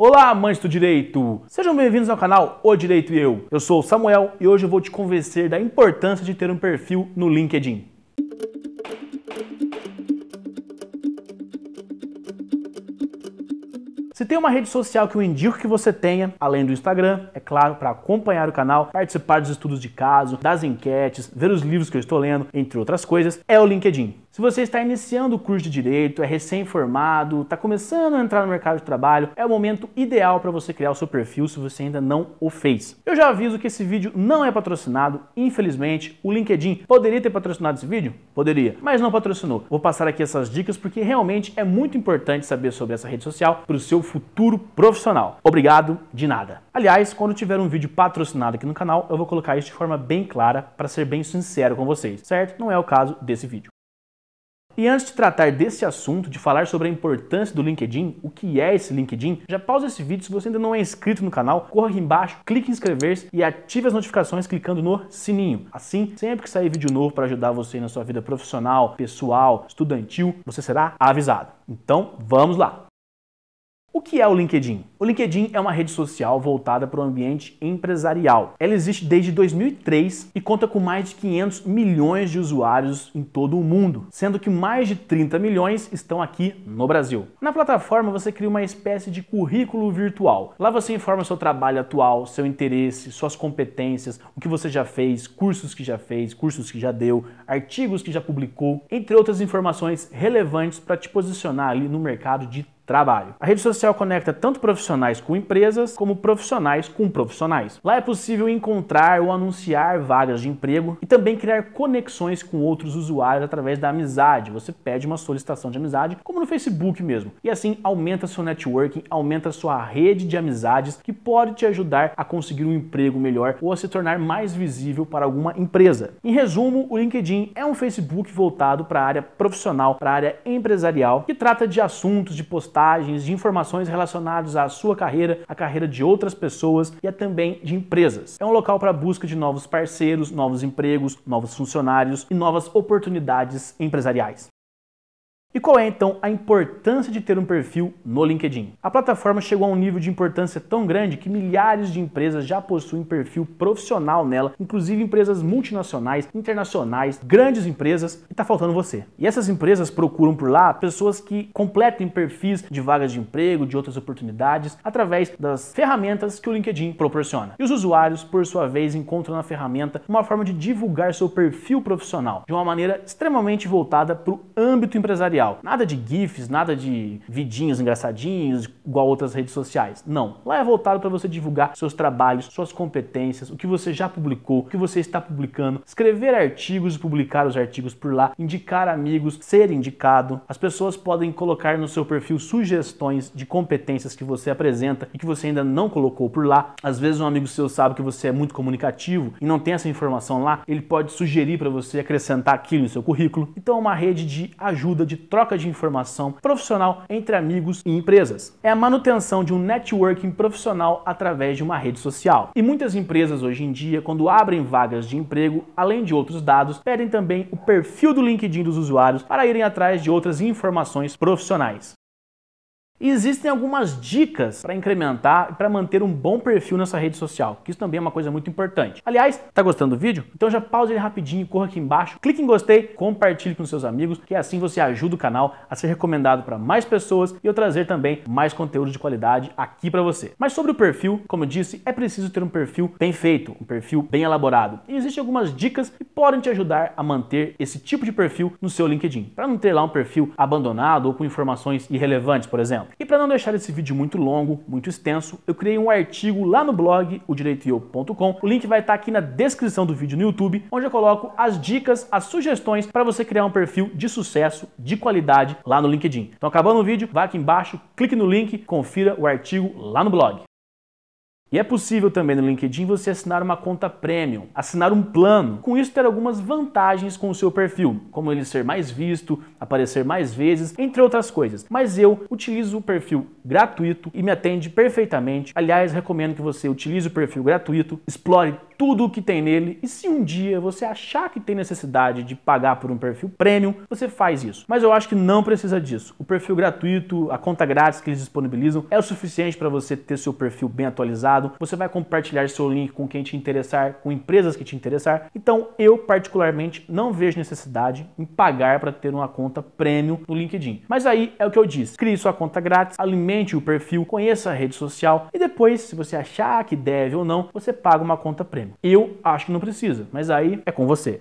Olá, amantes do direito! Sejam bem-vindos ao canal O Direito e Eu. Eu sou o Samuel e hoje eu vou te convencer da importância de ter um perfil no LinkedIn. Se tem uma rede social que eu indico que você tenha, além do Instagram, claro, para acompanhar o canal, participar dos estudos de caso, das enquetes, ver os livros que eu estou lendo, entre outras coisas, é o LinkedIn. Se você está iniciando o curso de direito, é recém-formado, está começando a entrar no mercado de trabalho, é o momento ideal para você criar o seu perfil se você ainda não o fez. Eu já aviso que esse vídeo não é patrocinado, infelizmente. O LinkedIn poderia ter patrocinado esse vídeo? Poderia, mas não patrocinou. Vou passar aqui essas dicas porque realmente é muito importante saber sobre essa rede social para o seu futuro profissional. Obrigado de nada. Aliás, quando tiver um vídeo patrocinado aqui no canal, eu vou colocar isso de forma bem clara para ser bem sincero com vocês, certo? Não é o caso desse vídeo. E antes de tratar desse assunto, de falar sobre a importância do LinkedIn, o que é esse LinkedIn, já pausa esse vídeo. Se você ainda não é inscrito no canal, corra aqui embaixo, clique em inscrever-se e ative as notificações clicando no sininho. Assim, sempre que sair vídeo novo para ajudar você na sua vida profissional, pessoal, estudantil, você será avisado. Então, vamos lá! O que é o LinkedIn? O LinkedIn é uma rede social voltada para o ambiente empresarial. Ela existe desde 2003 e conta com mais de 500 milhões de usuários em todo o mundo, sendo que mais de 30 milhões estão aqui no Brasil. Na plataforma você cria uma espécie de currículo virtual. Lá você informa seu trabalho atual, seu interesse, suas competências, o que você já fez, cursos que já fez, cursos que já deu, artigos que já publicou, entre outras informações relevantes para te posicionar ali no mercado de trabalho. A rede social conecta tanto profissionais com empresas como profissionais com profissionais. Lá é possível encontrar ou anunciar vagas de emprego e também criar conexões com outros usuários através da amizade. Você pede uma solicitação de amizade, como no Facebook mesmo. E assim aumenta seu networking, aumenta sua rede de amizades que pode te ajudar a conseguir um emprego melhor ou a se tornar mais visível para alguma empresa. Em resumo, o LinkedIn é um Facebook voltado para a área profissional, para a área empresarial, que trata de assuntos de postar postagens, de informações relacionadas à sua carreira, à carreira de outras pessoas e é também de empresas. É um local para busca de novos parceiros, novos empregos, novos funcionários e novas oportunidades empresariais. E qual é então a importância de ter um perfil no LinkedIn? A plataforma chegou a um nível de importância tão grande que milhares de empresas já possuem perfil profissional nela, inclusive empresas multinacionais, internacionais, grandes empresas, e está faltando você. E essas empresas procuram por lá pessoas que completem perfis de vagas de emprego, de outras oportunidades, através das ferramentas que o LinkedIn proporciona. E os usuários, por sua vez, encontram na ferramenta uma forma de divulgar seu perfil profissional de uma maneira extremamente voltada para o âmbito empresarial Nada de GIFs, nada de vidinhos engraçadinhos, igual outras redes sociais. Não. Lá é voltado para você divulgar seus trabalhos, suas competências, o que você já publicou, o que você está publicando, escrever artigos e publicar os artigos por lá, indicar amigos, ser indicado. As pessoas podem colocar no seu perfil sugestões de competências que você apresenta e que você ainda não colocou por lá. Às vezes um amigo seu sabe que você é muito comunicativo e não tem essa informação lá, ele pode sugerir para você acrescentar aquilo no seu currículo. Então é uma rede de ajuda de troca de informação profissional entre amigos e empresas. É a manutenção de um networking profissional através de uma rede social. E muitas empresas hoje em dia, quando abrem vagas de emprego, além de outros dados, pedem também o perfil do LinkedIn dos usuários para irem atrás de outras informações profissionais. E existem algumas dicas para incrementar e para manter um bom perfil nessa rede social, que isso também é uma coisa muito importante. Aliás, tá gostando do vídeo? Então já pausa ele rapidinho, corra aqui embaixo, clique em gostei, compartilhe com seus amigos, que assim você ajuda o canal a ser recomendado para mais pessoas e eu trazer também mais conteúdo de qualidade aqui para você. Mas sobre o perfil, como eu disse, é preciso ter um perfil bem feito, um perfil bem elaborado. E existem algumas dicas que podem te ajudar a manter esse tipo de perfil no seu LinkedIn, para não ter lá um perfil abandonado ou com informações irrelevantes, por exemplo. E para não deixar esse vídeo muito longo, muito extenso, eu criei um artigo lá no blog, odireitoeu.com. O link vai estar tá aqui na descrição do vídeo no YouTube, onde eu coloco as dicas, as sugestões para você criar um perfil de sucesso, de qualidade lá no LinkedIn. Então acabando o vídeo, vá aqui embaixo, clique no link, confira o artigo lá no blog. E é possível também no LinkedIn você assinar uma conta premium, assinar um plano, com isso ter algumas vantagens com o seu perfil, como ele ser mais visto, aparecer mais vezes, entre outras coisas. Mas eu utilizo o perfil gratuito e me atende perfeitamente. Aliás, recomendo que você utilize o perfil gratuito, explore tudo o que tem nele e se um dia você achar que tem necessidade de pagar por um perfil premium, você faz isso. Mas eu acho que não precisa disso. O perfil gratuito, a conta grátis que eles disponibilizam é o suficiente para você ter seu perfil bem atualizado você vai compartilhar seu link com quem te interessar, com empresas que te interessar. Então, eu particularmente não vejo necessidade em pagar para ter uma conta premium no LinkedIn. Mas aí é o que eu disse: crie sua conta grátis, alimente o perfil, conheça a rede social e depois, se você achar que deve ou não, você paga uma conta premium. Eu acho que não precisa, mas aí é com você.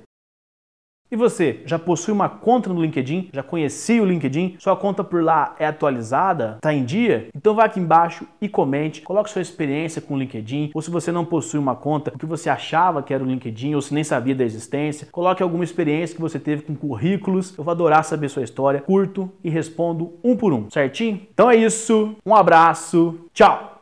E você, já possui uma conta no LinkedIn? Já conhecia o LinkedIn? Sua conta por lá é atualizada? Está em dia? Então vá aqui embaixo e comente, coloque sua experiência com o LinkedIn, ou se você não possui uma conta, o que você achava que era o LinkedIn, ou se nem sabia da existência, coloque alguma experiência que você teve com currículos. Eu vou adorar saber sua história, curto e respondo um por um, certinho? Então é isso, um abraço, tchau!